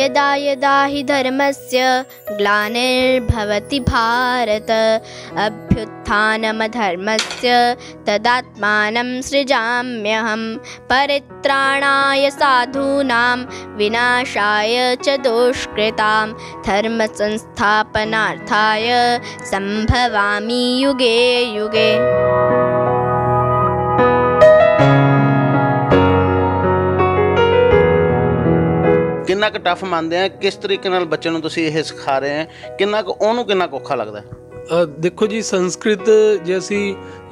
यदा यदा हि धर्मस्य ग्लानिर्भवति भारत अभ्युत्थानमधर्मस्य तदात्मानं सृजाम्यहं परित्राणाय साधूनां विनाशाय च दुष्कृतां धर्मसंस्थापनार्थाय सम्भवामि युगे युगे ਕਿੰਨਾ ਕੁ ਟਫ ਮੰਨਦੇ ਆ ਕਿਸ ਤਰੀਕੇ ਨਾਲ ਬੱਚੇ ਨੂੰ ਤੁਸੀਂ ਇਹ ਸਿਖਾ ਰਹੇ ਆ ਕਿੰਨਾ ਕੁ ਉਹਨੂੰ ਕਿੰਨਾ ਔਖਾ ਲੱਗਦਾ ਦੇਖੋ ਜੀ ਸੰਸਕ੍ਰਿਤ ਜੇ ਅਸੀਂ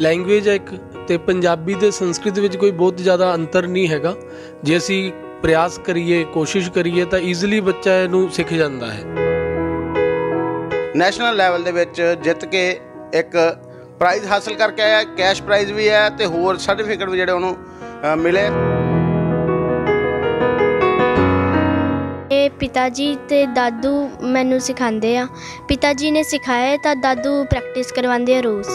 ਲੈਂਗੁਏਜ ਹੈ ਇੱਕ ਤੇ ਪੰਜਾਬੀ ਤੇ ਸੰਸਕ੍ਰਿਤ ਵਿੱਚ ਕੋਈ ਬਹੁਤ ਜ਼ਿਆਦਾ ਅੰਤਰ ਨਹੀਂ ਹੈਗਾ ਜੇ ਅਸੀਂ ਪ੍ਰਯਾਸ ਕਰੀਏ ਕੋਸ਼ਿਸ਼ ਕਰੀਏ ਤਾਂ ਈਜ਼ੀਲੀ ਬੱਚਾ ਇਹਨੂੰ ਸਿੱਖ ਜਾਂਦਾ ਹੈ ਨੈਸ਼ਨਲ ਲੈਵਲ ਦੇ ਵਿੱਚ ਜਿੱਤ ਕੇ ਇੱਕ ਪ੍ਰਾਈਜ਼ ਹਾਸਲ ਕਰਕੇ ਆਇਆ ਕੈਸ਼ ਪ੍ਰਾਈਜ਼ ਵੀ ਹੈ ਤੇ ਹੋਰ ਸਰਟੀਫਿਕੇਟ ਵੀ ਜਿਹੜੇ ਉਹਨੂੰ ਮਿਲੇ ਮੇਰੇ ਪਿਤਾ ਜੀ ਤੇ ਦਾਦੂ ਮੈਨੂੰ ਸਿਖਾਉਂਦੇ ਆ ਪਿਤਾ ਜੀ ਨੇ ਸਿਖਾਇਆ ਤਾਂ ਦਾਦੂ ਪ੍ਰੈਕਟਿਸ ਕਰਵਾਉਂਦੇ ਆ ਰੋਜ਼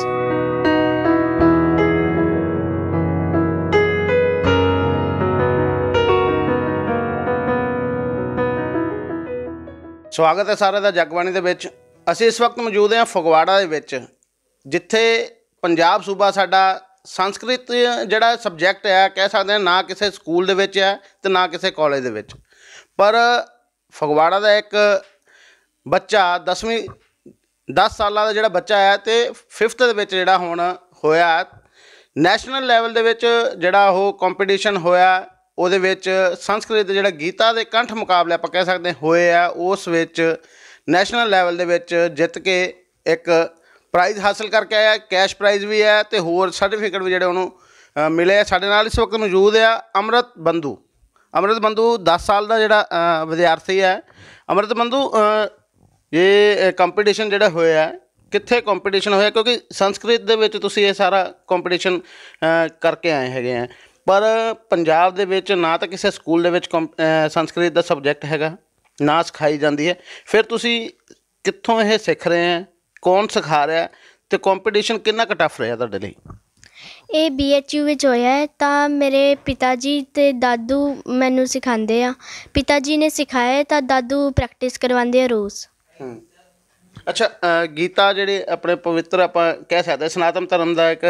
ਸਵਾਗਤ ਹੈ ਸਾਰਿਆਂ ਦਾ ਜਗਬਾਣੀ ਦੇ ਵਿੱਚ ਅਸੀਂ ਇਸ ਵਕਤ ਮੌਜੂਦ ਹਾਂ ਫਗਵਾੜਾ ਦੇ ਵਿੱਚ ਜਿੱਥੇ ਪੰਜਾਬ ਸੂਬਾ ਸਾਡਾ ਸੰਸਕ੍ਰਿਤ ਜਿਹੜਾ ਸਬਜੈਕਟ ਹੈ ਕਹਿ ਸਕਦੇ ਹਾਂ ਨਾ ਕਿਸੇ ਸਕੂਲ ਦੇ ਵਿੱਚ ਹੈ ਤੇ ਨਾ ਕਿਸੇ ਕਾਲਜ ਦੇ ਵਿੱਚ ਪਰ ਫਗਵਾੜਾ ਦਾ ਇੱਕ ਬੱਚਾ 10ਵੀਂ 10 ਸਾਲਾਂ ਦਾ ਜਿਹੜਾ ਬੱਚਾ ਆਇਆ ਤੇ 5th ਦੇ ਵਿੱਚ ਜਿਹੜਾ ਹੁਣ ਹੋਇਆ ਨੈਸ਼ਨਲ ਲੈਵਲ ਦੇ ਵਿੱਚ ਜਿਹੜਾ ਉਹ ਕੰਪੀਟੀਸ਼ਨ ਹੋਇਆ ਉਹਦੇ ਵਿੱਚ ਸੰਸਕ੍ਰਿਤ ਦੇ ਜਿਹੜਾ ਗੀਤਾ ਦੇ ਕੰਠ ਮੁਕਾਬਲੇ ਆਪਾਂ ਕਹਿ ਸਕਦੇ ਹੋਏ ਆ ਉਸ ਵਿੱਚ ਨੈਸ਼ਨਲ ਲੈਵਲ ਦੇ ਵਿੱਚ ਜਿੱਤ ਕੇ ਇੱਕ ਪ੍ਰਾਈਜ਼ ਹਾਸਲ ਕਰਕੇ ਆਇਆ ਕੈਸ਼ ਪ੍ਰਾਈਜ਼ ਵੀ ਹੈ ਤੇ ਹੋਰ ਸਰਟੀਫਿਕੇਟ ਵੀ ਜਿਹੜੇ ਉਹਨੂੰ ਮਿਲੇ ਸਾਡੇ ਨਾਲ ਇਸ ਵਕਤ ਮੌਜੂਦ ਆ ਅਮਰਤ ਬੰਦੂ ਅਮਰਤ ਬੰਦੂ 10 ਸਾਲ ਦਾ ਜਿਹੜਾ ਵਿਦਿਆਰਥੀ ਹੈ ਅਮਰਤ ਬੰਦੂ ਇਹ ਕੰਪੀਟੀਸ਼ਨ ਜਿਹੜਾ ਹੋਇਆ ਹੈ ਕਿੱਥੇ ਕੰਪੀਟੀਸ਼ਨ ਹੋਇਆ ਕਿਉਂਕਿ ਸੰਸਕ੍ਰਿਤ ਦੇ ਵਿੱਚ ਤੁਸੀਂ ਇਹ ਸਾਰਾ ਕੰਪੀਟੀਸ਼ਨ ਕਰਕੇ ਆਏ ਹੈਗੇ ਆ ਪਰ ਪੰਜਾਬ ਦੇ ਵਿੱਚ ਨਾ ਤਾਂ ਕਿਸੇ ਸਕੂਲ ਦੇ ਵਿੱਚ ਸੰਸਕ੍ਰਿਤ ਦਾ ਸਬਜੈਕਟ ਹੈਗਾ ਨਾ ਸਿਖਾਈ ਜਾਂਦੀ ਹੈ ਫਿਰ ਤੁਸੀਂ ਕਿੱਥੋਂ ਇਹ ਸਿੱਖ ਰਹੇ ਆ ਕੌਣ ਸਿਖਾ ਰਿਹਾ ਤੇ ਕੰਪੀਟੀਸ਼ਨ ਕਿੰਨਾ ਕੁ ਟਫ ਰਿਹਾ ਤੁਹਾਡੇ ਲਈ ਇਹ ਬੀਐਚਯੂ ਵਿੱਚ ਹੋਇਆ ਹੈ ਤਾਂ ਮੇਰੇ ਪਿਤਾ ਜੀ ਤੇ ਦਾਦੂ ਮੈਨੂੰ ਸਿਖਾਉਂਦੇ ਆ ਪਿਤਾ ਜੀ ਨੇ ਸਿਖਾਇਆ ਹੈ ਤਾਂ ਦਾਦੂ ਪ੍ਰੈਕਟਿਸ ਕਰਵਾਉਂਦੇ ਆ ਰੋਜ਼ ਹੂੰ ਅੱਛਾ ਗੀਤਾ ਜਿਹੜੇ ਆਪਣੇ ਪਵਿੱਤਰ ਆਪਾਂ ਕਹਿ ਸਕਦੇ ਸਨਾਤਨ ਧਰਮ ਦਾ ਇੱਕ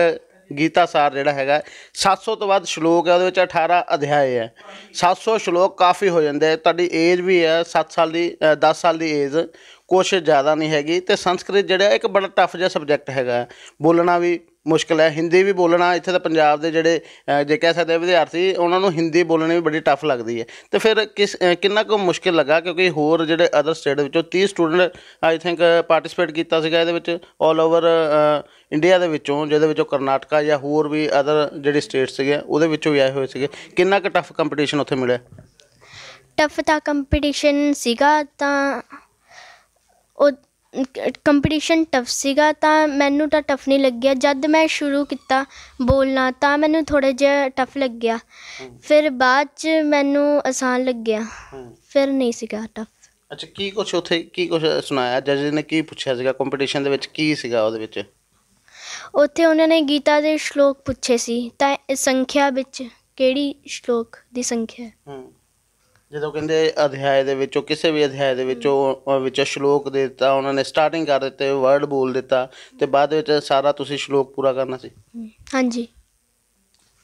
ਗੀਤਾ ਸਾਰ ਜਿਹੜਾ ਹੈਗਾ 700 ਤੋਂ ਵੱਧ ਸ਼ਲੋਕ ਹੈ ਉਹਦੇ ਵਿੱਚ 18 ਅਧਿਆਏ ਹੈ 700 ਸ਼ਲੋਕ ਕਾਫੀ ਹੋ ਜਾਂਦੇ ਤੁਹਾਡੀ ਏਜ ਵੀ ਹੈ 7 ਸਾਲ ਦੀ 10 ਸਾਲ ਦੀ ਏਜ ਕੁਛ ਜ਼ਿਆਦਾ ਨਹੀਂ ਹੈਗੀ ਤੇ ਸੰਸਕ੍ਰਿਤ ਜਿਹੜਾ ਇੱਕ ਬੜਾ ਟਫ ਜਿਹਾ ਸਬਜੈਕਟ ਹੈਗਾ ਬੋਲਣਾ ਵੀ ਮੁਸ਼ਕਲ ਹੈ ਹਿੰਦੀ ਵੀ ਬੋਲਣਾ ਇੱਥੇ ਤਾਂ ਪੰਜਾਬ ਦੇ ਜਿਹੜੇ ਜੇ ਕਹਿ ਸਕਦੇ ਆ ਵਿਦਿਆਰਥੀ ਉਹਨਾਂ ਨੂੰ ਹਿੰਦੀ ਬੋਲਣੀ ਵੀ ਬੜੀ ਟਫ ਲੱਗਦੀ ਹੈ ਤੇ ਫਿਰ ਕਿਸ ਕਿੰਨਾ ਕੁ ਮੁਸ਼ਕਲ ਲੱਗਾ ਕਿਉਂਕਿ ਹੋਰ ਜਿਹੜੇ ਅਦਰ ਸਟੇਟ ਵਿੱਚੋਂ 30 ਸਟੂਡੈਂਟ ਆਈ ਥਿੰਕ ਪਾਰਟਿਸਿਪੇਟ ਕੀਤਾ ਸੀਗਾ ਇਹਦੇ ਵਿੱਚ 올 ਓਵਰ ਇੰਡੀਆ ਦੇ ਵਿੱਚੋਂ ਜਿਹਦੇ ਵਿੱਚੋਂ ਕਰਨਾਟਕਾ ਜਾਂ ਹੋਰ ਵੀ ਅਦਰ ਜਿਹੜੇ ਸਟੇਟਸ ਸੀਗੇ ਉਹਦੇ ਵਿੱਚੋਂ ਵੀ ਆਏ ਹੋਏ ਸੀਗੇ ਕਿੰਨਾ ਕੁ ਟਫ ਕੰਪੀਟੀਸ਼ਨ ਉੱਥੇ ਮਿਲਿਆ ਟਫ ਤਾਂ ਕੰਪੀਟੀਸ਼ਨ ਸੀਗਾ ਤਾਂ ਉਹ ਕੰਪੀਟੀਸ਼ਨ ਟਫ ਸੀਗਾ ਤਾਂ ਮੈਨੂੰ ਤਾਂ ਟਫ ਨਹੀਂ ਲੱਗਿਆ ਜਦ ਮੈਂ ਸ਼ੁਰੂ ਕੀਤਾ ਬੋਲਣਾ ਤਾਂ ਮੈਨੂੰ ਥੋੜਾ ਜਿਹਾ ਟਫ ਲੱਗਿਆ ਫਿਰ ਬਾਅਦ 'ਚ ਮੈਨੂੰ ਆਸਾਨ ਲੱਗਿਆ ਫਿਰ ਨਹੀਂ ਸੀਗਾ ਟਫ ਅੱਛਾ ਕੀ ਕੁਝ ਉਥੇ ਕੀ ਕੁਝ ਸੁਣਾਇਆ ਜੱਜ ਨੇ ਕੀ ਪੁੱਛਿਆ ਸੀਗਾ ਕੰਪੀਟੀਸ਼ਨ ਦੇ ਵਿੱਚ ਕੀ ਸੀਗਾ ਉਹਦੇ ਵਿੱਚ ਉੱਥੇ ਉਹਨਾਂ ਨੇ ਗੀਤਾ ਦੇ ਸ਼ਲੋਕ ਪੁੱਛੇ ਸੀ ਤਾਂ ਸੰਖਿਆ ਵਿੱਚ ਕਿਹੜੀ ਸ਼ਲੋਕ ਦੀ ਸੰਖਿਆ ਹੈ ਜਦੋਂ ਕਹਿੰਦੇ ਅਧਿਆਇ ਦੇ ਵਿੱਚੋਂ ਕਿਸੇ ਵੀ ਅਧਿਆਇ ਦੇ ਵਿੱਚੋਂ ਵਿੱਚ ਸ਼ਲੋਕ ਦੇ ਦਿੱਤਾ ਉਹਨਾਂ ਨੇ ਸਟਾਰਟਿੰਗ ਕਰ ਦਿੱਤੇ ਵਰਡ ਬੋਲ ਦਿੱਤਾ ਤੇ ਬਾਅਦ ਵਿੱਚ ਸਾਰਾ ਤੁਸੀਂ ਸ਼ਲੋਕ ਪੂਰਾ ਕਰਨਾ ਸੀ ਹਾਂਜੀ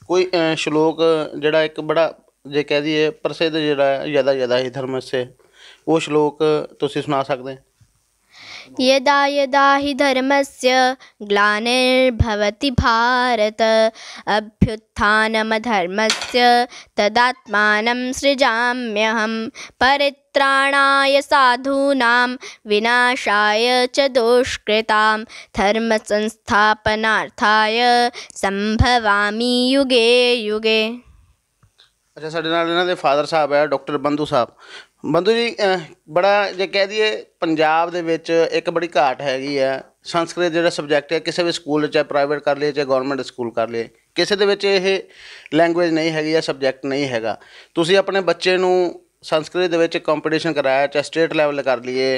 ਕੋਈ ਸ਼ਲੋਕ ਜਿਹੜਾ ਇੱਕ ਬੜਾ ਜੇ ਕਹਿ ਦਈਏ ਪ੍ਰਸਿੱਧ ਜਿਹੜਾ ਜਿਆਦਾ ਜਿਆਦਾ ਹੀ ਧਰਮ ਸੇ ਉਹ ਸ਼ਲੋਕ ਤੁਸੀਂ ਸੁਣਾ ਸਕਦੇ यदा यदा हि धर्मस्य ग्लानिर्भवति भारत अभ्युत्थानमधर्मस्य तदात्मानं सृजाम्यहं परित्राणाय साधूनां विनाशाय च दुष्कृतां धर्मसंस्थापनार्थाय सम्भवामि युगे युगे ਅੱਛਾ ਸਾਡੇ ਨਾਲ ਇਹਨਾਂ ਦੇ ਫਾਦਰ ਸਾਹਿਬ ਹੈ ਡਾਕਟਰ ਬੰਧੂ ਸਾਹਿਬ ਬੰਦੂ ਜੀ ਬੜਾ ਜੇ ਕਹਿ ਦਈਏ ਪੰਜਾਬ ਦੇ ਵਿੱਚ ਇੱਕ ਬੜੀ ਘਾਟ ਹੈਗੀ ਆ ਸੰਸਕ੍ਰਿਤ ਜਿਹੜਾ ਸਬਜੈਕਟ ਹੈ ਕਿਸੇ ਵੀ ਸਕੂਲ ਚਾਹੇ ਪ੍ਰਾਈਵੇਟ ਕਰ ਲਈਏ ਚਾਹੇ ਗਵਰਨਮੈਂਟ ਸਕੂਲ ਕਰ ਲਈਏ ਕਿਸੇ ਦੇ ਵਿੱਚ ਇਹ ਲੈਂਗੁਏਜ ਨਹੀਂ ਹੈਗੀ ਜਾਂ ਸਬਜੈਕਟ ਨਹੀਂ ਹੈਗਾ ਤੁਸੀਂ ਆਪਣੇ ਬੱਚੇ ਨੂੰ ਸੰਸਕ੍ਰਿਤ ਦੇ ਵਿੱਚ ਕੰਪੀਟੀਸ਼ਨ ਕਰਾਇਆ ਚਾਹੇ ਸਟੇਟ ਲੈਵਲ ਕਰ ਲਈਏ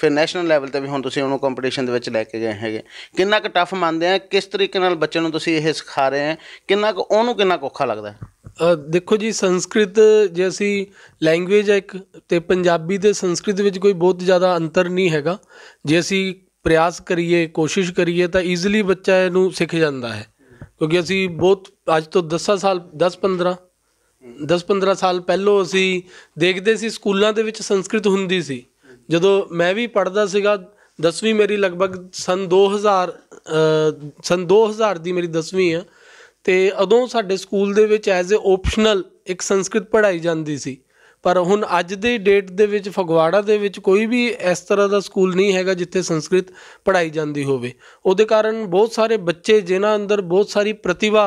ਫਿਰ ਨੈਸ਼ਨਲ ਲੈਵਲ ਤੇ ਵੀ ਹੁਣ ਤੁਸੀਂ ਉਹਨੂੰ ਕੰਪੀਟੀਸ਼ਨ ਦੇ ਵਿੱਚ ਲੈ ਕੇ ਗਏ ਹੈਗੇ ਕਿੰਨਾ ਕੁ ਟਫ ਮੰਨਦੇ ਆ ਕਿਸ ਤਰੀਕੇ ਨਾਲ ਬੱਚੇ ਨੂੰ ਤੁਸੀਂ ਇਹ ਸਿਖਾ ਰਹੇ ਆ ਕਿੰਨਾ ਕੁ ਉਹਨੂੰ ਕਿੰਨਾ ਔਖਾ ਲੱਗਦਾ ਦੇਖੋ ਜੀ ਸੰਸਕ੍ਰਿਤ ਜੇ ਅਸੀਂ ਲੈਂਗੁਏਜ ਹੈ ਇੱਕ ਤੇ ਪੰਜਾਬੀ ਤੇ ਸੰਸਕ੍ਰਿਤ ਵਿੱਚ ਕੋਈ ਬਹੁਤ ਜ਼ਿਆਦਾ ਅੰਤਰ ਨਹੀਂ ਹੈਗਾ ਜੇ ਅਸੀਂ ਪ੍ਰਯਾਸ ਕਰੀਏ ਕੋਸ਼ਿਸ਼ ਕਰੀਏ ਤਾਂ ਈਜ਼ੀਲੀ ਬੱਚਾ ਇਹਨੂੰ ਸਿੱਖ ਜਾਂਦਾ ਹੈ ਕਿਉਂਕਿ ਅਸੀਂ ਬਹੁਤ ਅੱਜ ਤੋਂ 10 ਸਾਲ 10 15 10 15 ਸਾਲ ਪਹਿਲਾਂ ਅਸੀਂ ਦੇਖਦੇ ਸੀ ਸਕੂਲਾਂ ਦੇ ਵਿੱਚ ਸੰਸਕ੍ਰਿਤ ਹੁੰਦੀ ਸੀ ਜਦੋਂ ਮੈਂ ਵੀ ਪੜਦਾ ਸੀਗਾ 10ਵੀਂ ਮੇਰੀ ਲਗਭਗ ਸਨ 2000 ਸਨ 2000 ਦੀ ਮੇਰੀ 10ਵੀਂ ਆ ਤੇ ਉਦੋਂ ਸਾਡੇ ਸਕੂਲ ਦੇ ਵਿੱਚ ਐਜ਼ ਅ ਆਪਸ਼ਨਲ ਇੱਕ ਸੰਸਕ੍ਰਿਤ ਪੜ੍ਹਾਈ ਜਾਂਦੀ ਸੀ ਪਰ ਹੁਣ ਅੱਜ ਦੇ ਡੇਟ ਦੇ ਵਿੱਚ ਫਗਵਾੜਾ ਦੇ ਵਿੱਚ ਕੋਈ ਵੀ ਇਸ ਤਰ੍ਹਾਂ ਦਾ ਸਕੂਲ ਨਹੀਂ ਹੈਗਾ ਜਿੱਥੇ ਸੰਸਕ੍ਰਿਤ ਪੜ੍ਹਾਈ ਜਾਂਦੀ ਹੋਵੇ ਉਹਦੇ ਕਾਰਨ ਬਹੁਤ ਸਾਰੇ ਬੱਚੇ ਜਿਨ੍ਹਾਂ ਅੰਦਰ ਬਹੁਤ ਸਾਰੀ ਪ੍ਰਤਿਭਾ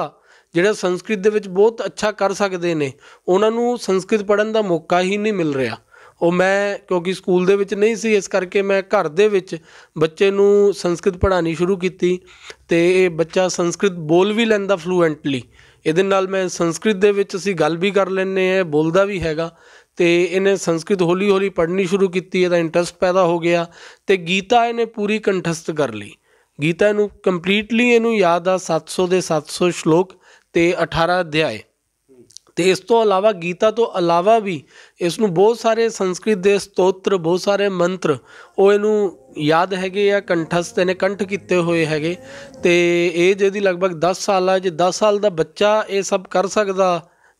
ਜਿਹੜਾ ਸੰਸਕ੍ਰਿਤ ਦੇ ਵਿੱਚ ਬਹੁਤ ਅੱਛਾ ਕਰ ਸਕਦੇ ਨੇ ਉਹਨਾਂ ਨੂੰ ਸੰਸਕ੍ਰਿਤ ਪੜਨ ਦਾ ਮੌਕਾ ਹੀ ਨਹੀਂ ਮਿਲ ਰਿਹਾ ਉਹ ਮੈਂ ਕਿਉਂਕਿ ਸਕੂਲ ਦੇ ਵਿੱਚ ਨਹੀਂ ਸੀ ਇਸ ਕਰਕੇ ਮੈਂ ਘਰ ਦੇ ਵਿੱਚ ਬੱਚੇ ਨੂੰ ਸੰਸਕ੍ਰਿਤ ਪੜ੍ਹਾਣੀ ਸ਼ੁਰੂ ਕੀਤੀ ਤੇ ਇਹ ਬੱਚਾ ਸੰਸਕ੍ਰਿਤ ਬੋਲ ਵੀ ਲੈਂਦਾ ਫਲੂਐਂਟਲੀ ਇਹਦੇ ਨਾਲ ਮੈਂ ਸੰਸਕ੍ਰਿਤ ਦੇ ਵਿੱਚ ਅਸੀਂ ਗੱਲ ਵੀ ਕਰ ਲੈਂਦੇ ਆ ਬੋਲਦਾ ਵੀ ਹੈਗਾ ਤੇ ਇਹਨੇ ਸੰਸਕ੍ਰਿਤ ਹੌਲੀ ਹੌਲੀ ਪੜ੍ਹਨੀ ਸ਼ੁਰੂ ਕੀਤੀ ਇਹਦਾ ਇੰਟਰਸਟ ਪੈਦਾ ਹੋ ਗਿਆ ਤੇ ਗੀਤਾ ਇਹਨੇ ਪੂਰੀ ਕੰਠਸਤ ਕਰ ਲਈ ਗੀਤਾ ਨੂੰ ਕੰਪਲੀਟਲੀ ਇਹਨੂੰ ਯਾਦ ਆ 700 ਦੇ 700 ਸ਼ਲੋਕ ਤੇ 18 ਅਧਿਆਏ ਤੇ ਇਸ ਤੋਂ ਇਲਾਵਾ ਗੀਤਾ ਤੋਂ ਇਲਾਵਾ ਵੀ ਇਸ ਨੂੰ ਬਹੁਤ ਸਾਰੇ ਸੰਸਕ੍ਰਿਤ ਦੇ ਸਤੋਤਰ ਬਹੁਤ ਸਾਰੇ ਮੰਤਰ ਉਹ ਇਹਨੂੰ ਯਾਦ ਹੈਗੇ ਆ ਕੰਠਸਤ ਨੇ ਕੰਠ ਕੀਤੇ ਹੋਏ ਹੈਗੇ ਤੇ ਇਹ ਜਿਹਦੀ ਲਗਭਗ 10 ਸਾਲ ਆ ਜੇ 10 ਸਾਲ ਦਾ ਬੱਚਾ ਇਹ ਸਭ ਕਰ ਸਕਦਾ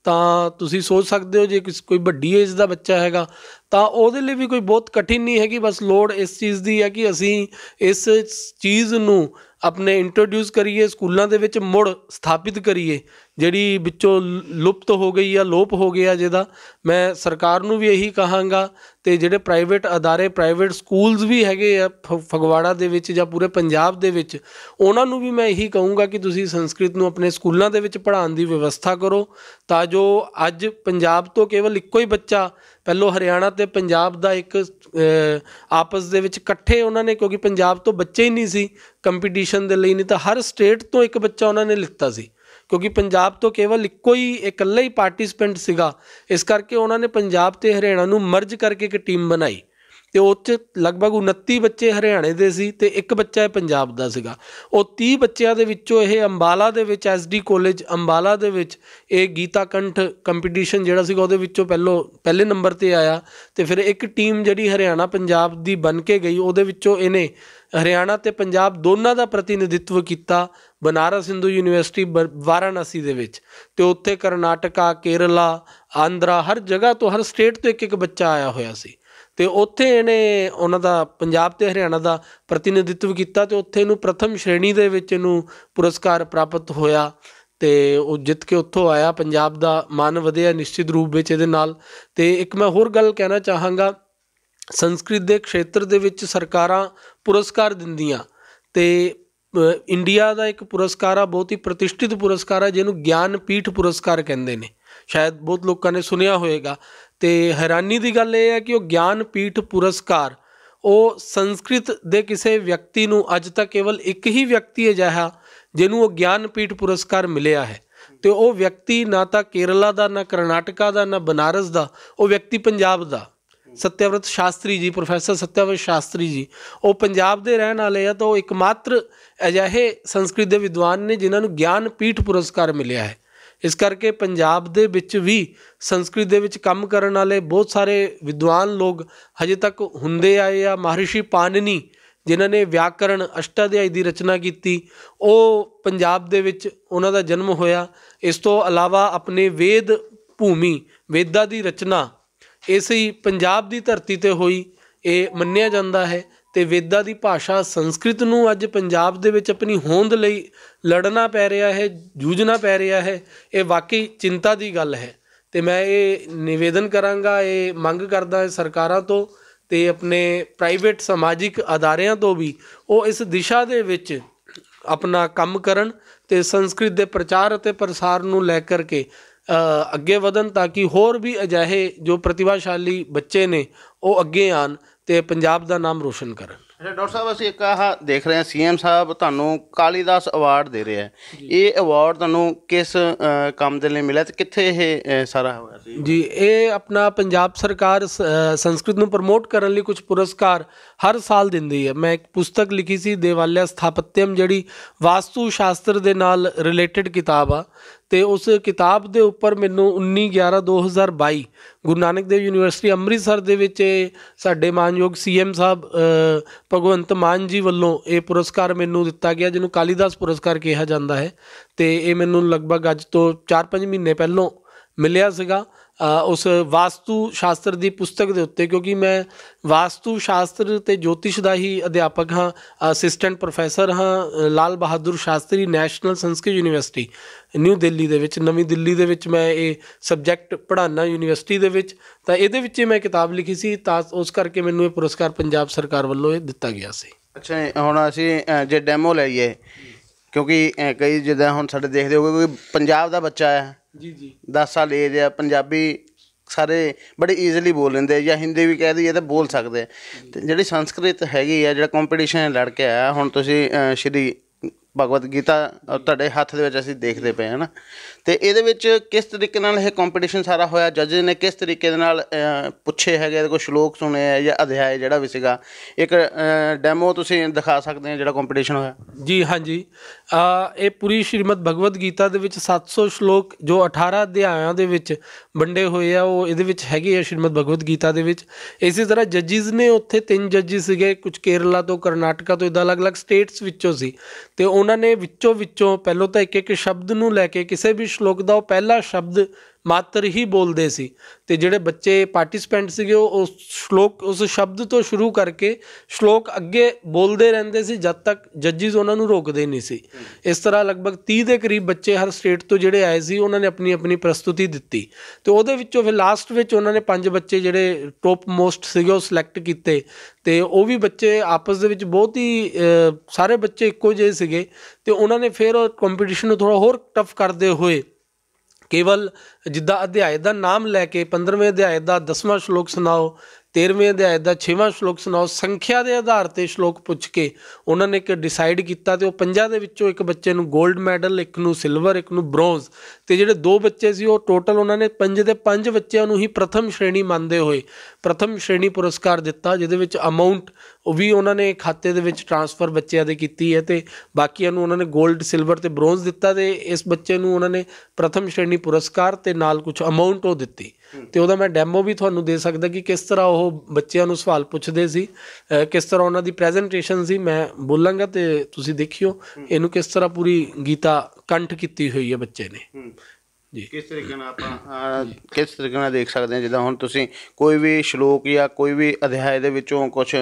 ਤਾਂ ਤੁਸੀਂ ਸੋਚ ਸਕਦੇ ਹੋ ਜੇ ਕੋਈ ਵੱਡੀ ਏਜ ਦਾ ਬੱਚਾ ਹੈਗਾ ਤਾਂ ਉਹਦੇ ਲਈ ਵੀ ਕੋਈ ਬਹੁਤ ਕਠਿਨ ਨਹੀਂ ਹੈਗੀ ਬਸ ਲੋੜ ਇਸ ਚੀਜ਼ ਦੀ ਹੈ ਕਿ ਅਸੀਂ ਇਸ ਚੀਜ਼ ਨੂੰ ਆਪਣੇ ਇੰਟਰੋਡਿਊਸ ਕਰੀਏ ਸਕੂਲਾਂ ਦੇ ਵਿੱਚ ਮੁੜ ਸਥਾਪਿਤ ਕਰੀਏ ਜਿਹੜੀ ਵਿੱਚੋਂ ਲੁਪਤ ਹੋ ਗਈ ਆ ਲੋਪ ਹੋ ਗਿਆ ਜਿਹਦਾ ਮੈਂ ਸਰਕਾਰ ਨੂੰ ਵੀ ਇਹੀ ਕਹਾਂਗਾ ਤੇ ਜਿਹੜੇ ਪ੍ਰਾਈਵੇਟ ਅਦਾਰੇ ਪ੍ਰਾਈਵੇਟ ਸਕੂਲਸ ਵੀ ਹੈਗੇ ਆ ਫਗਵਾੜਾ ਦੇ ਵਿੱਚ ਜਾਂ ਪੂਰੇ ਪੰਜਾਬ ਦੇ ਵਿੱਚ ਉਹਨਾਂ ਨੂੰ ਵੀ ਮੈਂ ਇਹੀ ਕਹੂੰਗਾ ਕਿ ਤੁਸੀਂ ਸੰਸਕ੍ਰਿਤ ਨੂੰ ਆਪਣੇ ਸਕੂਲਾਂ ਦੇ ਵਿੱਚ ਪੜ੍ਹਾਉਣ ਦੀ ਵਿਵਸਥਾ ਕਰੋ ਤਾਂ ਜੋ ਅੱਜ ਪੰਜਾਬ ਤੋਂ ਕੇਵਲ ਇੱਕੋ ਹੀ ਬੱਚਾ ਪਹਿਲੋ ਹਰਿਆਣਾ ਤੇ ਪੰਜਾਬ ਦਾ ਇੱਕ ਆਪਸ ਦੇ ਵਿੱਚ ਇਕੱਠੇ ਉਹਨਾਂ ਨੇ ਕਿਉਂਕਿ ਪੰਜਾਬ ਤੋਂ ਬੱਚੇ ਹੀ ਨਹੀਂ ਸੀ ਕੰਪੀਟੀਸ਼ਨ ਦੇ ਲਈ ਨਹੀਂ ਤਾਂ ਹਰ ਸਟੇਟ ਤੋਂ ਇੱਕ ਬੱਚਾ ਉਹਨਾਂ ਨੇ ਲਿੱਤਾ ਸੀ ਕਿਉਂਕਿ ਪੰਜਾਬ ਤੋਂ ਕੇਵਲ ਇੱਕੋ ਹੀ ਇਕੱਲਾ ਹੀ ਪਾਰਟਿਸਪੈਂਟ ਸੀਗਾ ਇਸ ਕਰਕੇ ਉਹਨਾਂ ਨੇ ਪੰਜਾਬ ਤੇ ਹਰਿਆਣਾ ਨੂੰ ਮਰਜ ਕਰਕੇ ਇੱਕ ਟੀਮ ਬਣਾਈ ਤੇ ਉਹ 'ਚ ਲਗਭਗ 29 ਬੱਚੇ ਹਰਿਆਣੇ ਦੇ ਸੀ ਤੇ ਇੱਕ ਬੱਚਾ ਹੈ ਪੰਜਾਬ ਦਾ ਸੀਗਾ ਉਹ 30 ਬੱਚਿਆਂ ਦੇ ਵਿੱਚੋਂ ਇਹ ਅੰਬਾਲਾ ਦੇ ਵਿੱਚ ਐਸਡੀ ਕਾਲਜ ਅੰਬਾਲਾ ਦੇ ਵਿੱਚ ਇਹ ਗੀਤਾ ਕੰਠ ਕੰਪੀਟੀਸ਼ਨ ਜਿਹੜਾ ਸੀਗਾ ਉਹਦੇ ਵਿੱਚੋਂ ਪਹਿਲੋ ਪਹਿਲੇ ਨੰਬਰ ਤੇ ਆਇਆ ਤੇ ਫਿਰ ਇੱਕ ਟੀਮ ਜਿਹੜੀ ਹਰਿਆਣਾ ਪੰਜਾਬ ਦੀ ਬਣ ਕੇ ਗਈ ਉਹਦੇ ਵਿੱਚੋਂ ਇਹਨੇ ਹਰਿਆਣਾ ਤੇ ਪੰਜਾਬ ਦੋਨਾਂ ਦਾ ਪ੍ਰਤੀਨਿਧਿਤਵ ਕੀਤਾ ਬਨਾਰਸ ਹਿੰਦੂ ਯੂਨੀਵਰਸਿਟੀ ਵਾਰਾਣਸੀ ਦੇ ਵਿੱਚ ਤੇ ਉੱਥੇ ਕਰਨਾਟਕਾ ਕੇਰਲਾ ਆਂਧਰਾ ਹਰ ਜਗ੍ਹਾ ਤੋਂ ਹਰ ਸਟੇਟ ਤੋਂ ਇੱਕ ਇੱਕ ਬੱਚਾ ਆਇਆ ਹੋਇਆ ਸੀ ਤੇ ਉੱਥੇ ਇਹਨੇ ਉਹਨਾਂ ਦਾ ਪੰਜਾਬ ਤੇ ਹਰਿਆਣਾ ਦਾ ਪ੍ਰਤੀਨਿਧਿਤਵ ਕੀਤਾ ਤੇ ਉੱਥੇ ਇਹਨੂੰ ਪ੍ਰਥਮ ਸ਼੍ਰੇਣੀ ਦੇ ਵਿੱਚ ਇਹਨੂੰ ਪੁਰਸਕਾਰ ਪ੍ਰਾਪਤ ਹੋਇਆ ਤੇ ਉਹ ਜਿੱਤ ਕੇ ਉੱਥੋਂ ਆਇਆ ਪੰਜਾਬ ਦਾ ਮਨ ਵਧਿਆ ਨਿਸ਼ਚਿਤ ਰੂਪ ਵਿੱਚ ਇਹਦੇ ਨਾਲ ਤੇ ਇੱਕ ਮੈਂ ਹੋਰ ਗੱਲ ਕਹਿਣਾ ਚਾਹਾਂਗਾ ਸੰਸਕ੍ਰਿਤ ਦੇ ਖੇਤਰ ਦੇ ਵਿੱਚ ਸਰਕਾਰਾਂ ਪੁਰਸਕਾਰ ਦਿੰਦੀਆਂ ਤੇ ਇੰਡੀਆ ਦਾ ਇੱਕ ਪੁਰਸਕਾਰ ਆ ਬਹੁਤ ਹੀ ਪ੍ਰਤਿਸ਼ਠਿਤ ਪੁਰਸਕਾਰ ਆ ਜਿਹਨੂੰ ਗਿਆਨਪੀਠ ਪੁਰਸਕਾਰ ਕਹਿੰਦੇ ਨੇ ਸ਼ਾਇਦ ਬਹੁਤ ਲੋਕਾਂ ਨੇ ਸੁਨਿਆ ਹੋਵੇਗਾ ਤੇ ਹੈਰਾਨੀ ਦੀ ਗੱਲ ਇਹ ਹੈ ਕਿ ਉਹ ਗਿਆਨ ਪੀਠ ਪੁਰਸਕਾਰ ਉਹ ਸੰਸਕ੍ਰਿਤ ਦੇ ਕਿਸੇ ਵਿਅਕਤੀ ਨੂੰ ਅੱਜ ਤੱਕ ਕੇਵਲ ਇੱਕ ਹੀ ਵਿਅਕਤੀ ਅਜਿਹਾ ਜਿਹਨੂੰ ਉਹ ਗਿਆਨ ਪੀਠ ਪੁਰਸਕਾਰ ਮਿਲਿਆ ਹੈ ਤੇ ਉਹ ਵਿਅਕਤੀ ਨਾ ਤਾਂ ਕੇਰਲਾ ਦਾ ਨਾ ਕਰਨਾਟਕਾ ਦਾ ਨਾ ਬਨਾਰਸ ਦਾ ਉਹ ਵਿਅਕਤੀ ਪੰਜਾਬ ਦਾ ਸਤਿਆਵਰਤ ਸ਼ਾਸਤਰੀ ਜੀ ਪ੍ਰੋਫੈਸਰ ਸਤਿਆਵਰਤ ਸ਼ਾਸਤਰੀ ਜੀ ਉਹ ਪੰਜਾਬ ਦੇ ਰਹਿਣ ਵਾਲੇ ਆ ਤਾਂ ਉਹ ਇੱਕਮਾਤਰ ਅਜਿਹੇ ਸੰਸਕ੍ਰਿਤ ਦੇ ਵਿਦਵਾਨ ਨੇ ਜਿਨ੍ਹਾਂ ਨੂੰ ਗਿਆਨ ਪੀਠ ਪੁਰਸਕਾਰ ਮਿਲਿਆ ਹੈ ਇਸ ਕਰਕੇ ਪੰਜਾਬ ਦੇ ਵਿੱਚ ਵੀ ਸੰਸਕ੍ਰਿਤ ਦੇ ਵਿੱਚ ਕੰਮ ਕਰਨ ਵਾਲੇ ਬਹੁਤ ਸਾਰੇ ਵਿਦਵਾਨ ਲੋਕ ਹਜੇ ਤੱਕ ਹੁੰਦੇ ਆਏ ਆ ਮਹਾਰਿਸ਼ੀ ਪਾਨਨੀ ਜਿਨ੍ਹਾਂ ਨੇ ਵਿਆਕਰਣ ਅਸ਼ਟਾਧਿਆਇ ਦੀ ਰਚਨਾ ਕੀਤੀ ਉਹ ਪੰਜਾਬ ਦੇ ਵਿੱਚ ਉਹਨਾਂ ਦਾ ਜਨਮ ਹੋਇਆ ਇਸ ਤੋਂ ਇਲਾਵਾ ਆਪਣੇ ਵੇਦ ਭੂਮੀ ਵੇਦਾਂ ਦੀ ਰਚਨਾ ਇਸੇ ਪੰਜਾਬ ਦੀ ਧਰਤੀ ਤੇ ਹੋਈ ਇਹ ਮੰਨਿਆ ਜਾਂਦਾ ਹੈ ਤੇ ਵੇਦਾਂ ਦੀ ਭਾਸ਼ਾ ਸੰਸਕ੍ਰਿਤ ਨੂੰ ਅੱਜ ਪੰਜਾਬ ਦੇ ਵਿੱਚ ਆਪਣੀ ਹੋਂਦ ਲਈ ਲੜਨਾ ਪੈ ਰਿਹਾ ਹੈ ਜੂਝਣਾ ਪੈ ਰਿਹਾ ਹੈ ਇਹ ਵਾਕਈ ਚਿੰਤਾ ਦੀ ਗੱਲ ਹੈ ਤੇ ਮੈਂ ਇਹ ਨਿਵੇਦਨ ਕਰਾਂਗਾ ਇਹ ਮੰਗ ਕਰਦਾ ਸਰਕਾਰਾਂ ਤੋਂ ਤੇ ਆਪਣੇ ਪ੍ਰਾਈਵੇਟ ਸਮਾਜਿਕ ਅਦਾਰਿਆਂ ਤੋਂ ਵੀ ਉਹ ਇਸ ਦਿਸ਼ਾ ਦੇ ਵਿੱਚ ਆਪਣਾ ਕੰਮ ਕਰਨ ਤੇ ਸੰਸਕ੍ਰਿਤ ਦੇ ਪ੍ਰਚਾਰ ਅਤੇ ਪ੍ਰਸਾਰ ਨੂੰ ਲੈ ਕਰਕੇ ਅੱਗੇ ਵਧਣ ਤਾਂ ਕਿ ਹੋਰ ਵੀ ਅਜਾਹੇ ਜੋ ਪ੍ਰਤਿਭਾਸ਼ਾਲੀ ਬੱਚੇ ਨੇ ਉਹ ਅੱਗੇ ਆਣ ਤੇ ਪੰਜਾਬ ਦਾ ਨਾਮ ਰੋਸ਼ਨ ਕਰਨ ਅੱਛਾ ਡਾਕਟਰ ਸਾਹਿਬ ਅਸੀਂ ਇੱਕ ਆਹ ਦੇਖ ਰਹੇ ਹਾਂ ਸੀਐਮ ਸਾਹਿਬ ਤੁਹਾਨੂੰ ਕਾਲੀਦਾਸ ਅਵਾਰਡ ਦੇ ਰਿਹਾ ਹੈ ਇਹ ਅਵਾਰਡ ਤੁਹਾਨੂੰ ਕਿਸ ਕੰਮ ਦੇ ਲਈ ਮਿਲਿਆ ਤੇ ਕਿੱਥੇ ਇਹ ਸਾਰਾ ਹੋਇਆ ਸੀ ਜੀ ਇਹ ਆਪਣਾ ਪੰਜਾਬ ਸਰਕਾਰ ਸੰਸਕ੍ਰਿਤ ਨੂੰ ਪ੍ਰਮੋਟ ਕਰਨ ਲਈ ਕੁਝ ਪੁਰਸਕਾਰ ਹਰ ਸਾਲ ਦਿੰਦੀ ਹੈ ਮੈਂ ਇੱਕ ਪੁਸਤਕ ਲਿਖੀ ਸੀ ਦੇਵਾਲਿਆ ਸਥਾਪਤਯਮ ਜਿਹੜੀ ਵਾਸਤੂ ਸ਼ਾਸਤਰ ਦੇ ਨਾਲ ਰਿਲੇਟਡ ਕਿਤਾਬ ਆ ਤੇ ਉਸ ਕਿਤਾਬ ਦੇ ਉੱਪਰ ਮੈਨੂੰ 19 11 2022 ਗੁਰੂ ਨਾਨਕ ਦੇਵ ਯੂਨੀਵਰਸਿਟੀ ਅੰਮ੍ਰਿਤਸਰ ਦੇ ਵਿੱਚ ਸਾਡੇ ਮਾਨਯੋਗ ਸੀਐਮ ਸਾਹਿਬ ਭਗਵੰਤ ਮਾਨ ਜੀ ਵੱਲੋਂ ਇਹ ਪੁਰਸਕਾਰ ਮੈਨੂੰ ਦਿੱਤਾ ਗਿਆ ਜਿਹਨੂੰ ਕਾਲੀਦਾਸ ਪੁਰਸਕਾਰ ਕਿਹਾ ਜਾਂਦਾ ਹੈ ਤੇ ਇਹ ਮੈਨੂੰ ਲਗਭਗ ਅੱਜ ਤੋਂ 4-5 ਮਹੀਨੇ ਪਹਿਲਾਂ ਮਿਲਿਆ ਸੀਗਾ ਉਸ ਵਾਸਤੂ ਸ਼ਾਸਤਰ ਦੀ ਪੁਸਤਕ ਦੇ ਉੱਤੇ ਕਿਉਂਕਿ ਮੈਂ ਵਾਸਤੂ ਸ਼ਾਸਤਰ ਤੇ ਜੋਤਿਸ਼ ਦਾ ਹੀ ਅਧਿਆਪਕ ਹਾਂ ਅਸਿਸਟੈਂਟ ਪ੍ਰੋਫੈਸਰ ਹਾਂ Lal Bahadur Shastri National Sanskrit University New Delhi ਦੇ ਵਿੱਚ ਨਵੀਂ ਦਿੱਲੀ ਦੇ ਵਿੱਚ ਮੈਂ ਇਹ ਸਬਜੈਕਟ ਪੜ੍ਹਾਉਣਾ ਯੂਨੀਵਰਸਿਟੀ ਦੇ ਵਿੱਚ ਤਾਂ ਇਹਦੇ ਵਿੱਚ ਮੈਂ ਕਿਤਾਬ ਲਿਖੀ ਸੀ ਤਾਂ ਉਸ ਕਰਕੇ ਮੈਨੂੰ ਇਹ ਪੁਰਸਕਾਰ ਪੰਜਾਬ ਸਰਕਾਰ ਵੱਲੋਂ ਇਹ ਦਿੱਤਾ ਗਿਆ ਸੀ ਅੱਛਾ ਹੁਣ ਅਸੀਂ ਜੇ ਡੈਮੋ ਲਈਏ ਕਿਉਂਕਿ ਕਈ ਜਿੱਦਾਂ ਹੁਣ ਸਾਡੇ ਦੇਖਦੇ ਹੋਗੇ ਕਿ ਪੰਜਾਬ ਦਾ ਬੱਚਾ ਹੈ ਜੀ ਜੀ 10 ਸਾਲ ਏਜ ਆ ਪੰਜਾਬੀ ਸਾਰੇ ਬੜੇ ਈਜ਼ੀਲੀ ਬੋਲ ਲੈਂਦੇ ਜਾਂ ਹਿੰਦੀ ਵੀ ਕਹਿ ਦਈਏ ਤਾਂ ਬੋਲ ਸਕਦੇ ਤੇ ਜਿਹੜੀ ਸੰਸਕ੍ਰਿਤ ਹੈਗੀ ਆ ਜਿਹੜਾ ਕੰਪੀਟੀਸ਼ਨ ਲੜ ਕੇ ਆਇਆ ਹੁਣ ਤੁਸੀਂ ਸ਼੍ਰੀ ਭਗਵਦ ਗੀਤਾ ਤੁਹਾਡੇ ਹੱਥ ਦੇ ਵਿੱਚ ਅਸੀਂ ਦੇਖਦੇ ਪਏ ਹਾਂ ਨਾ ਤੇ ਇਹਦੇ ਵਿੱਚ ਕਿਸ ਤਰੀਕੇ ਨਾਲ ਇਹ ਕੰਪੀਟੀਸ਼ਨ ਸਾਰਾ ਹੋਇਆ ਜੱਜ ਨੇ ਕਿਸ ਤਰੀਕੇ ਦੇ ਨਾਲ ਪੁੱਛੇ ਹੈਗੇ ਕੋਈ ਸ਼ਲੋਕ ਸੁਣੇ ਆ ਜਾਂ ਅਧਿਆਇ ਜਿਹੜਾ ਵੀ ਸੀਗਾ ਇੱਕ ਡੈਮੋ ਤੁਸੀਂ ਦਿਖਾ ਸਕਦੇ ਹੋ ਜਿਹੜਾ ਕੰਪੀਟੀਸ਼ਨ ਹੋਇਆ ਜੀ ਹਾਂਜੀ ਇਹ ਪੂਰੀ ਸ਼੍ਰੀਮਦ ਭਗਵਦ ਗੀਤਾ ਦੇ ਵਿੱਚ 700 ਸ਼ਲੋਕ ਜੋ 18 ਅਧਿਆਇਆਂ ਦੇ ਵਿੱਚ ਵੰਡੇ ਹੋਏ ਆ ਉਹ ਇਹਦੇ ਵਿੱਚ ਹੈਗੇ ਆ ਸ਼੍ਰੀਮਦ ਭਗਵਦ ਗੀਤਾ ਦੇ ਵਿੱਚ ਇਸੇ ਤਰ੍ਹਾਂ ਜੱਜਿਸ ਨੇ ਉੱਥੇ ਤਿੰਨ ਜੱਜਿਸ ਸੀਗੇ ਕੁਝ ਕੇਰਲਾ ਤੋਂ ਕਰਨਾਟਕਾ ਤੋਂ ਇਦਾਂ ਅਲੱਗ-ਅਲੱਗ ਸਟੇਟਸ ਵਿੱਚੋਂ ਸੀ ਤੇ ਉਹ ਉਹਨਾਂ ਨੇ ਵਿੱਚੋਂ ਵਿੱਚੋਂ ਪਹਿਲਾਂ ਤਾਂ ਇੱਕ ਇੱਕ ਸ਼ਬਦ ਨੂੰ ਲੈ ਕੇ ਕਿਸੇ ਵੀ ਸ਼ਲੋਕ ਦਾ ਉਹ ਪਹਿਲਾ ਸ਼ਬਦ ਮਾਤਰ ਹੀ ਬੋਲਦੇ ਸੀ ਤੇ ਜਿਹੜੇ ਬੱਚੇ ਪਾਰਟਿਸਪੈਂਟ ਸੀਗੇ ਉਹ ਉਸ ਸ਼ਲੋਕ ਉਸ ਸ਼ਬਦ ਤੋਂ ਸ਼ੁਰੂ ਕਰਕੇ ਸ਼ਲੋਕ ਅੱਗੇ ਬੋਲਦੇ ਰਹਿੰਦੇ ਸੀ ਜਦ ਤੱਕ ਜੱਜਿਸ ਉਹਨਾਂ ਨੂੰ ਰੋਕਦੇ ਨਹੀਂ ਸੀ ਇਸ ਤਰ੍ਹਾਂ ਲਗਭਗ 30 ਦੇ ਕਰੀਬ ਬੱਚੇ ਹਰ ਸਟੇਟ ਤੋਂ ਜਿਹੜੇ ਆਏ ਸੀ ਉਹਨਾਂ ਨੇ ਆਪਣੀ ਆਪਣੀ ਪ੍ਰਸਤੁਤੀ ਦਿੱਤੀ ਤੇ ਉਹਦੇ ਵਿੱਚੋਂ ਫਿਰ ਲਾਸਟ ਵਿੱਚ ਉਹਨਾਂ ਨੇ ਪੰਜ ਬੱਚੇ ਜਿਹੜੇ ਟੌਪ ਮੋਸਟ ਸੀਗੇ ਉਹ ਸਿਲੈਕਟ ਕੀਤੇ ਤੇ ਉਹ ਵੀ ਬੱਚੇ ਆਪਸ ਦੇ ਵਿੱਚ ਬਹੁਤ ਹੀ ਸਾਰੇ ਬੱਚੇ ਇੱਕੋ ਜਿਹੇ ਸੀਗੇ ਤੇ ਉਹਨਾਂ ਨੇ ਫਿਰ ਕੰਪੀਟੀਸ਼ਨ ਨੂੰ ਥੋੜਾ ਹੋਰ ਟਫ ਕਰਦੇ ਹੋਏ ਕੇਵਲ ਜਿੱਦਾਂ ਅਧਿਆਇ ਦਾ ਨਾਮ ਲੈ ਕੇ 15ਵੇਂ ਅਧਿਆਇ ਦਾ 10ਵਾਂ ਸ਼ਲੋਕ ਸੁਣਾਓ 13ਵੇਂ ਅਧਿਆਏ ਦਾ 6ਵਾਂ ਸ਼ਲੋਕ ਸੁਣਾਓ ਸੰਖਿਆ ਦੇ ਆਧਾਰ ਤੇ ਸ਼ਲੋਕ ਪੁੱਛ ਕੇ ਉਹਨਾਂ ਨੇ ਇੱਕ ਡਿਸਾਈਡ ਕੀਤਾ ਤੇ ਉਹ ਪੰਜਾਂ ਦੇ ਵਿੱਚੋਂ ਇੱਕ ਬੱਚੇ ਨੂੰ 골ਡ ਮੈਡਲ ਇੱਕ ਨੂੰ ਸਿਲਵਰ ਇੱਕ ਨੂੰ ਬ੍ਰੌਂਜ਼ ਤੇ ਜਿਹੜੇ ਦੋ ਬੱਚੇ ਸੀ ਉਹ ਟੋਟਲ ਉਹਨਾਂ ਨੇ ਪੰਜ ਦੇ ਪੰਜ ਬੱਚਿਆਂ ਨੂੰ ਹੀ ਪ੍ਰਥਮ ਸ਼੍ਰੇਣੀ ਮੰਨਦੇ ਹੋਏ ਪ੍ਰਥਮ ਸ਼੍ਰੇਣੀ ਪੁਰਸਕਾਰ ਦਿੱਤਾ ਜਿਹਦੇ ਵਿੱਚ ਅਮਾਉਂਟ ਉਹ ਵੀ ਉਹਨਾਂ ਨੇ ਖਾਤੇ ਦੇ ਵਿੱਚ ਟ੍ਰਾਂਸਫਰ ਬੱਚਿਆਂ ਦੇ ਕੀਤੀ ਹੈ ਤੇ ਬਾਕੀਆਂ ਨੂੰ ਉਹਨਾਂ ਨੇ 골ਡ ਸਿਲਵਰ ਤੇ ਬ੍ਰੌਂਜ਼ ਦਿੱਤਾ ਤੇ ਇਸ ਬੱਚੇ ਨੂੰ ਉਹਨਾਂ ਨੇ ਪ੍ਰਥਮ ਸ਼੍ਰੇਣੀ ਪੁਰਸਕਾਰ ਤੇ ਨਾਲ ਕੁਝ ਅਮਾਉਂਟ ਉਹ ਦਿੱਤੀ ਤੇ ਉਹਦਾ ਮੈਂ ਡੈਮੋ ਵੀ ਤੁਹਾਨੂੰ ਦੇ ਸਕਦਾ ਕਿ ਕਿਸ ਤਰ੍ਹਾਂ ਉਹ ਬੱਚਿਆਂ ਨੂੰ ਸਵਾਲ ਪੁੱਛਦੇ ਸੀ ਕਿਸ ਤਰ੍ਹਾਂ ਉਹਨਾਂ ਦੀ ਪ੍ਰੈਜੈਂਟੇਸ਼ਨ ਸੀ ਮੈਂ ਬੋਲਾਂਗਾ ਤੇ ਤੁਸੀਂ ਦੇਖਿਓ ਇਹਨੂੰ ਕਿਸ ਤਰ੍ਹਾਂ ਪੂਰੀ ਗੀਤਾ ਕੰਠ ਕੀਤੀ ਹੋਈ ਹੈ ਬੱਚੇ ਨੇ ਜੀ ਕਿਸ ਤਰੀਕੇ ਨਾਲ ਆਪਾਂ ਕਿਸ ਤਰੀਕੇ ਨਾਲ ਦੇਖ ਸਕਦੇ ਹਾਂ ਜਿੱਦਾਂ ਹੁਣ ਤੁਸੀਂ ਕੋਈ ਵੀ ਸ਼ਲੋਕ ਜਾਂ ਕੋਈ ਵੀ ਅਧਿਆਇ ਦੇ ਵਿੱਚੋਂ ਕੁਝ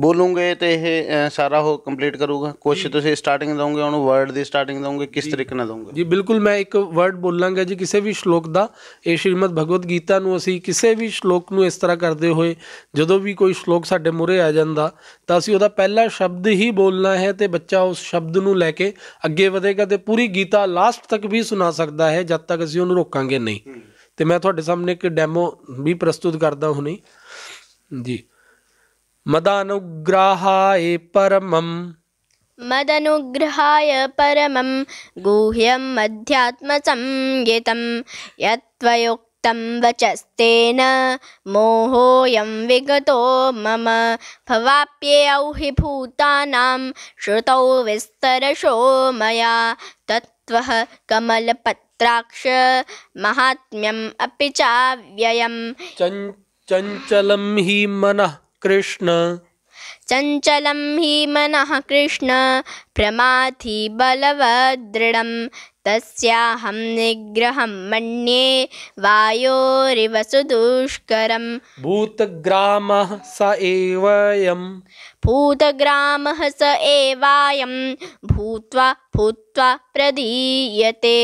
ਬੋਲੂਗੇ ਤੇ ਇਹ ਸਾਰਾ ਉਹ ਕੰਪਲੀਟ ਕਰੂਗਾ ਕੁਛ ਤੁਸੀਂ ਸਟਾਰਟਿੰਗ ਦੋਗੇ ਉਹਨੂੰ ਵਰਡ ਦੀ ਸਟਾਰਟਿੰਗ ਦੋਗੇ ਕਿਸ ਤਰੀਕੇ ਨਾਲ ਦੋਗੇ ਜੀ ਬਿਲਕੁਲ ਮੈਂ ਇੱਕ ਵਰਡ ਬੋਲਾਂਗਾ ਜੀ ਕਿਸੇ ਵੀ ਸ਼ਲੋਕ ਦਾ ਇਹ ਸ਼੍ਰੀਮਦ ਭਗਵਦ ਗੀਤਾ ਨੂੰ ਅਸੀਂ ਕਿਸੇ ਵੀ ਸ਼ਲੋਕ ਨੂੰ ਇਸ ਤਰ੍ਹਾਂ ਕਰਦੇ ਹੋਏ ਜਦੋਂ ਵੀ ਕੋਈ ਸ਼ਲੋਕ ਸਾਡੇ ਮੂਰੇ ਆ ਜਾਂਦਾ ਤਾਂ ਅਸੀਂ ਉਹਦਾ ਪਹਿਲਾ ਸ਼ਬਦ ਹੀ ਬੋਲਣਾ ਹੈ ਤੇ ਬੱਚਾ ਉਸ ਸ਼ਬਦ ਨੂੰ ਲੈ ਕੇ ਅੱਗੇ ਵਧੇਗਾ ਤੇ ਪੂਰੀ ਗੀਤਾ ਲਾਸਟ ਤੱਕ ਵੀ ਸੁਣਾ ਸਕਦਾ ਹੈ ਜਦ ਤੱਕ ਅਸੀਂ ਉਹਨੂੰ ਰੋਕਾਂਗੇ ਨਹੀਂ ਤੇ ਮੈਂ ਤੁਹਾਡੇ ਸਾਹਮਣੇ ਇੱਕ ਡੈਮੋ ਵੀ ਪ੍ਰਸਤੁਤ ਕਰਦਾ ਹੁਣੇ ਜੀ मदनुग्रहाय परमं मदनुग्रहाय परमं गुह्यं मध्यात्मसंज्ञितं यत्त्वयुक्तं वचस्तेन मोहोऽयं विगतो मम भवाप्येयौ हि भूतानां श्रुतौ विस्तरशो मया तत्त्वः कमलपत्राक्ष महात्म्यम् अपि चाव्ययम् चञ्चलं हि मनः कृष्ण चञ्चलं हि मनः कृष्ण प्रमाथि बलवदृढं तस्याहं निग्रहं मन्ये वायोरिवसुदुष्करं भूतग्रामः स एवायम् भूतग्रामः स एवायं भूत्वा भूत्वा प्रदीयते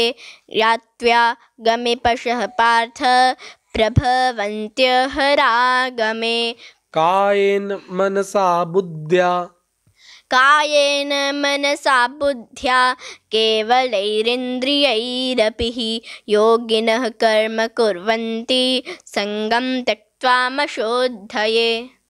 यात्व्या गमे पशः पार्थ प्रभवन्त्यहरागमे कायेन मनसा बुद्ध्या कायेन मनसा बुद्ध्या केवलैरिन्द्रियैरपि योगिनः कर्म कुर्वन्ति सङ्गं मशोद्धये